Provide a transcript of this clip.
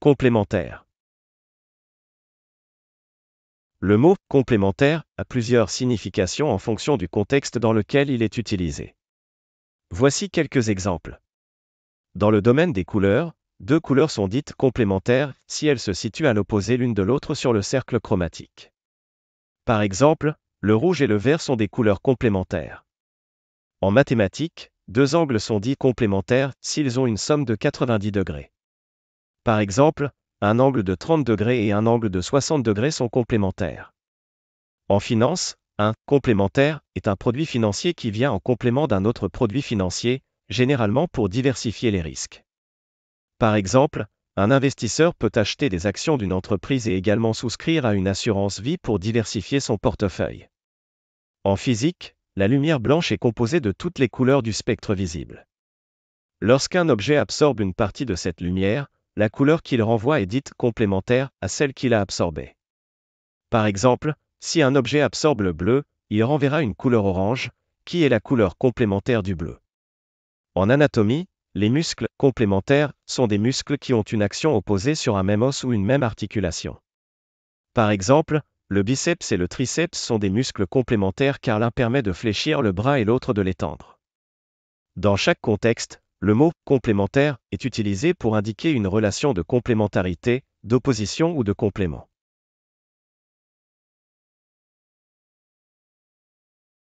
Complémentaire. Le mot complémentaire a plusieurs significations en fonction du contexte dans lequel il est utilisé. Voici quelques exemples. Dans le domaine des couleurs, deux couleurs sont dites complémentaires si elles se situent à l'opposé l'une de l'autre sur le cercle chromatique. Par exemple, le rouge et le vert sont des couleurs complémentaires. En mathématiques, deux angles sont dits complémentaires s'ils ont une somme de 90 degrés. Par exemple, un angle de 30 degrés et un angle de 60 degrés sont complémentaires. En finance, un complémentaire est un produit financier qui vient en complément d'un autre produit financier, généralement pour diversifier les risques. Par exemple, un investisseur peut acheter des actions d'une entreprise et également souscrire à une assurance vie pour diversifier son portefeuille. En physique, la lumière blanche est composée de toutes les couleurs du spectre visible. Lorsqu'un objet absorbe une partie de cette lumière, la couleur qu'il renvoie est dite complémentaire à celle qu'il a absorbée. Par exemple, si un objet absorbe le bleu, il renverra une couleur orange, qui est la couleur complémentaire du bleu. En anatomie, les muscles complémentaires sont des muscles qui ont une action opposée sur un même os ou une même articulation. Par exemple, le biceps et le triceps sont des muscles complémentaires car l'un permet de fléchir le bras et l'autre de l'étendre. Dans chaque contexte, le mot complémentaire est utilisé pour indiquer une relation de complémentarité, d'opposition ou de complément.